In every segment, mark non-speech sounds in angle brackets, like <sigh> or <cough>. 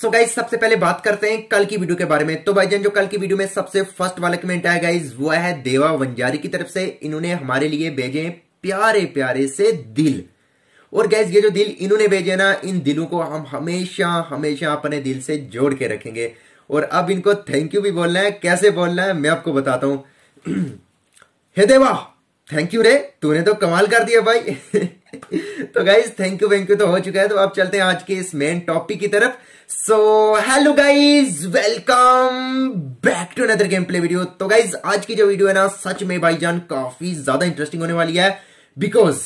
so guys सबसे पहले बात करते हैं कल की वीडियो के बारे में तो जान जो कल की वीडियो में सबसे फर्स्ट वाला कमेंट आया गाइज वो है देवा वंजारी की तरफ से इन्होंने हमारे लिए भेजे प्यारे प्यारे से दिल और गैस ये जो दिल इन्होंने भेजे ना इन दिलों को हम हमेशा हमेशा अपने दिल से जोड़ के रखेंगे और अब इनको थैंक यू भी बोलना है कैसे बोलना है मैं आपको बताता हूं <clears throat> हे देवा थैंक यू रे तूने तो कमाल कर दिया भाई तो guys thank you thank you तो हो चुका है तो अब चलते हैं आज के इस मेन टॉपिक की तरफ so hello guys welcome back to another game play video तो गाइज आज की जो वीडियो है ना सच में भाईजान काफी ज्यादा इंटरेस्टिंग होने वाली है बिकॉज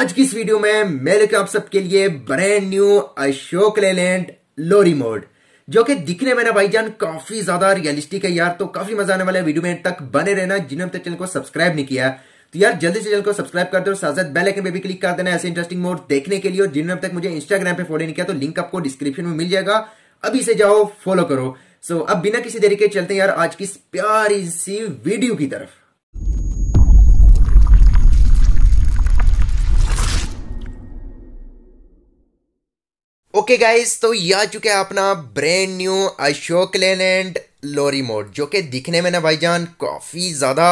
आज की इस वीडियो में मैं लेकर आप सबके लिए brand new Ashok Leyland lorry mod जो कि दिखने में ना भाई जान काफी ज्यादा रियलिस्टिक है यार तो काफी मजा आने वाला वीडियो में तक बने रहना जिन्होंने तक चैनल को सब्सक्राइब नहीं किया तो यार जल्दी से चैनल को सब्सक्राइब कर दो साथ बेल आइकन पे भी क्लिक कर देना ऐसे इंटरेस्टिंग मोड देखने के लिए और जिन्होंने अब तक मुझे इंस्टाग्राम पे फॉलो नहीं किया तो लिंक आपको डिस्क्रिप्शन में मिल जाएगा अभी से जाओ फॉलो करो सो अब बिना किसी तरीके चलते हैं यार आज की प्यारी सी वीडियो की तरफ ओके गाइस तो ये आ चुके हैं अपना brand new Ashok Leyland lorry mod जो कि दिखने में ना भाईजान काफ़ी ज़्यादा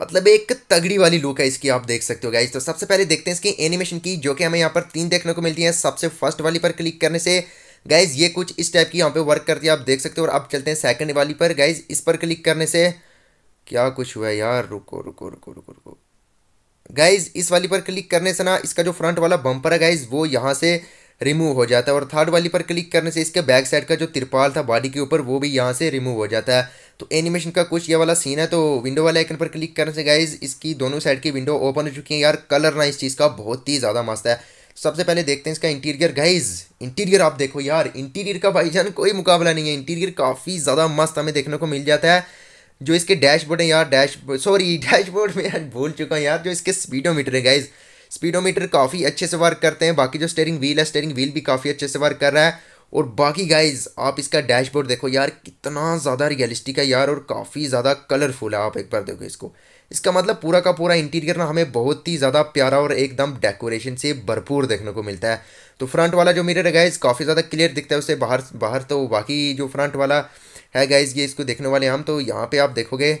मतलब एक तगड़ी वाली लुक है इसकी आप देख सकते हो गाइस तो सबसे पहले देखते हैं इसकी एनिमेशन की जो कि हमें यहाँ पर तीन देखने को मिलती है सबसे फर्स्ट वाली पर क्लिक करने से गाइज ये कुछ इस टाइप की यहाँ पे वर्क करती है आप देख सकते हो और अब चलते हैं सेकंड वाली पर गाइज इस पर क्लिक करने से क्या कुछ हुआ है यार रुको रुको रुको रुको रुको गाइज इस वाली पर क्लिक करने से ना इसका जो फ्रंट वाला बम्पर है गाइज वो यहाँ से रिमूव हो जाता है और थर्ड वाली पर क्लिक करने से इसके बैक साइड का जो तिरपाल था बॉडी के ऊपर वो भी यहाँ से रिमूव हो जाता है तो एनिमेशन का कुछ ये वाला सीन है तो विंडो वाले आइकन पर क्लिक करने से गाइज इसकी दोनों साइड की विंडो ओपन हो चुकी है यार कलर ना इस चीज़ का बहुत ही ज़्यादा मस्त है सबसे पहले देखते हैं इसका इंटीरियर गाइज इंटीरियर आप देखो यार इंटीरियर का भाईजान कोई मुकाबला नहीं है इंटीरियर काफ़ी ज़्यादा मस्त हमें देखने को मिल जाता है जो इसके डैशबोर्ड है यार डैश सॉरी डैशबोर्ड में यार भूल चुका हूँ यार जो इसके स्पीडोमीटर है गाइज़ स्पीडोमीटर काफ़ी अच्छे से वर्क करते हैं बाकी जो स्टेयरिंग व्हील है स्टेयरिंग व्हील भी काफ़ी अच्छे से वर्क कर रहा है और बाकी गाइज आप इसका डैशबोर्ड देखो यार कितना ज़्यादा रियलिस्टिक है यार और काफ़ी ज़्यादा कलरफुल है आप एक बार देखो इसको इसका मतलब पूरा का पूरा इंटीरियर ना हमें बहुत ही ज़्यादा प्यारा और एकदम डेकोरेशन से भरपूर देखने को मिलता है तो फ्रंट वाला जो मिरर है गाइज काफ़ी ज़्यादा क्लियर दिखता है उससे बाहर बाहर तो बाकी जो फ्रंट वाला है गाइज ये इसको देखने वाले हम तो यहाँ पर आप देखोगे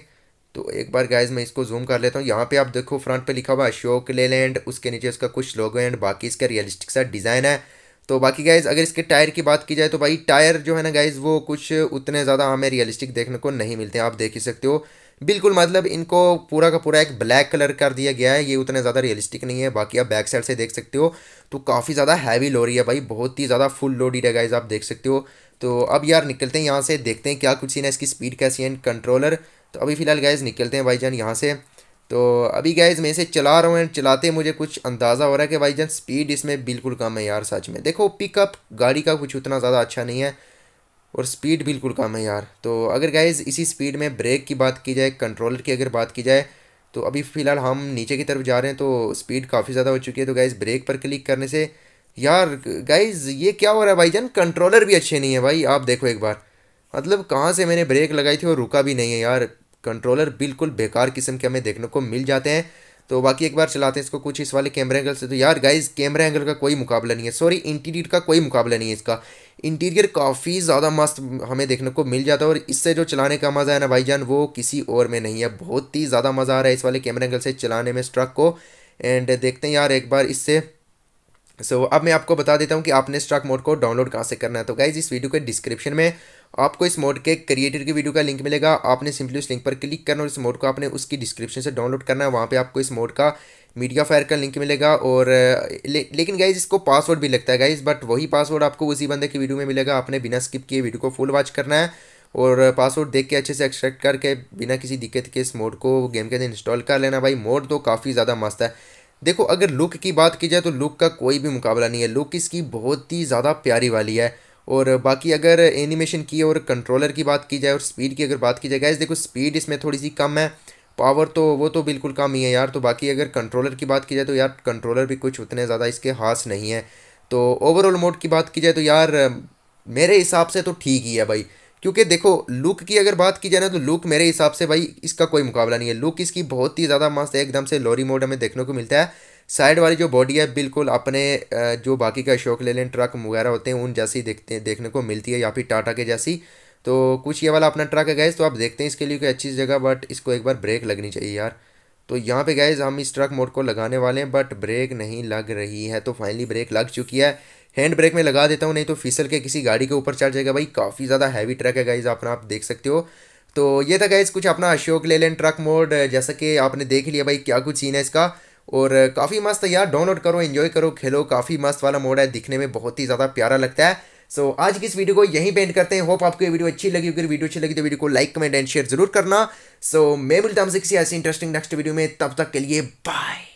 तो एक बार गाइज मैं इसको जूम कर लेता हूँ यहाँ पे आप देखो फ्रंट पे लिखा हुआ अशोक ले लैंड उसके नीचे उसका कुछ लोगो एंड बाकी इसका रियलिस्टिक सा डिज़ाइन है तो बाकी गाइज अगर इसके टायर की बात की जाए तो भाई टायर जो है ना गाइज वो कुछ उतने ज़्यादा हमें रियलिस्टिक देखने को नहीं मिलते आप देख ही सकते हो बिल्कुल मतलब इनको पूरा का पूरा एक ब्लैक कलर कर दिया गया है ये उतने ज़्यादा रियलिस्टिक नहीं है बाकी आप बैक साइड से देख सकते हो तो काफ़ी ज़्यादा हैवी लोरी है भाई बहुत ही ज़्यादा फुल लोडीड है गाइज आप देख सकते हो तो अब यार निकलते हैं यहाँ से देखते हैं क्या कुछ सीन है इसकी स्पीड कैसी है एंड कंट्रोलर तो अभी फ़िलहाल गैज़ निकलते हैं भाईजान यहाँ से तो अभी गैज़ मैं इसे चला रहा हूँ एंड चलाते मुझे कुछ अंदाज़ा हो रहा है कि भाईजान स्पीड इसमें बिल्कुल कम है यार सच में देखो पिकअप गाड़ी का कुछ उतना ज़्यादा अच्छा नहीं है और स्पीड बिल्कुल कम है यार तो अगर गैज़ इसी स्पीड में ब्रेक की बात की जाए कंट्रोलर की अगर बात की जाए तो अभी फ़िलहाल हम नीचे की तरफ जा रहे हैं तो स्पीड काफ़ी ज़्यादा हो चुकी है तो गैस ब्रेक पर क्लिक करने से यार गाइज़ ये क्या हो रहा है भाईजान कंट्रोलर भी अच्छे नहीं है भाई आप देखो एक बार मतलब कहाँ से मैंने ब्रेक लगाई थी और रुका भी नहीं है यार कंट्रोलर बिल्कुल बेकार किस्म के हमें देखने को मिल जाते हैं तो बाकी एक बार चलाते हैं इसको कुछ इस वाले कैमरा एंगल से तो यार गाइज कैमरा एंगल का कोई मुकाबला नहीं है सॉरी इंटीरियर का कोई मुकाबला नहीं है इसका इंटीरियर काफ़ी ज़्यादा मस्त हमें देखने को मिल जाता है और इससे जो चलाने का मज़ा है ना भाईजान वो किसी और में नहीं है बहुत ही ज़्यादा मज़ा आ रहा है इस वाले कैमरा एंगल से चलाने में स्ट्रक को एंड देखते हैं यार एक बार इससे सो so, अब मैं आपको बता देता हूँ कि आपने स्ट्रक मोड को डाउनलोड कहाँ से करना है तो गाइज इस वीडियो के डिस्क्रिप्शन में आपको इस मोड के क्रिएटर की वीडियो का लिंक मिलेगा आपने सिंपली उस लिंक पर क्लिक करना और इस मोड को आपने उसकी डिस्क्रिप्शन से डाउनलोड करना है वहाँ पे आपको इस मोड का मीडिया फायर का लिंक मिलेगा और ले, लेकिन गाइज इसको पासवर्ड भी लगता है गाइज बट वही पासवर्ड आपको उसी बंदे की वीडियो में मिलेगा आपने बिना स्किप किए वीडियो को फुल वॉच करना है और पासवर्ड देख के अच्छे से एक्सट्रैक्ट करके बिना किसी दिक्कत के इस मोड को गेम के अंदर इंस्टॉल कर लेना भाई मोड तो काफ़ी ज़्यादा मस्त है देखो अगर लुक की बात की जाए तो लुक का कोई भी मुकाबला नहीं है लुक इसकी बहुत ही ज़्यादा प्यारी वाली है और बाकी अगर एनिमेशन की और कंट्रोलर की बात की जाए और स्पीड की अगर बात की जाए गैस देखो स्पीड इसमें थोड़ी सी कम है पावर तो वो तो बिल्कुल कम ही है यार तो बाकी अगर कंट्रोलर की बात की जाए तो यार कंट्रोलर भी कुछ उतने ज़्यादा इसके खास नहीं है तो ओवरऑल मोड की बात की जाए तो यार मेरे हिसाब से तो ठीक ही है भाई क्योंकि देखो लुक की अगर बात की जाए ना तो लुक मेरे हिसाब से भाई इसका कोई मुकाबला नहीं है लुक इसकी बहुत ही ज़्यादा मस्त है एकदम से लॉरी मोड हमें देखने को मिलता है साइड वाली जो बॉडी है बिल्कुल अपने जो बाकी का अशोक लेलैंड ट्रक वगैरह होते हैं उन जैसी देखते देखने को मिलती है या फिर टाटा के जैसी तो कुछ ये वाला अपना ट्रक है गैस तो आप देखते हैं इसके लिए कोई अच्छी जगह बट इसको एक बार ब्रेक लगनी चाहिए यार तो यहाँ पे गैज़ हम इस ट्रक मोड को लगाने वाले हैं बट ब्रेक नहीं लग रही है तो फाइनली ब्रेक लग चुकी है हैंड ब्रेक में लगा देता हूँ नहीं तो फिसल के किसी गाड़ी के ऊपर चढ़ जाएगा भाई काफ़ी ज़्यादा हैवी ट्रक है गाइज़ अपना आप देख सकते हो तो ये था गाइज़ कुछ अपना अशोक लेलैंड ट्रक मोड जैसा कि आपने देख लिया भाई क्या कुछ सीन है इसका और काफ़ी मस्त है यार डाउनलोड करो एंजॉय करो खेलो काफ़ी मस्त वाला मोड है दिखने में बहुत ही ज़्यादा प्यारा लगता है सो so, आज की इस वीडियो को यहीं पेंट करते हैं होप आपको ये वीडियो अच्छी लगी अगर वीडियो अच्छी लगी तो वीडियो को लाइक कमेंट एंड शेयर जरूर करना सो so, मैं मिलता हूँ किसी ऐसी इंटरेस्टिंग नेक्स्ट वीडियो में तब तक के लिए बाय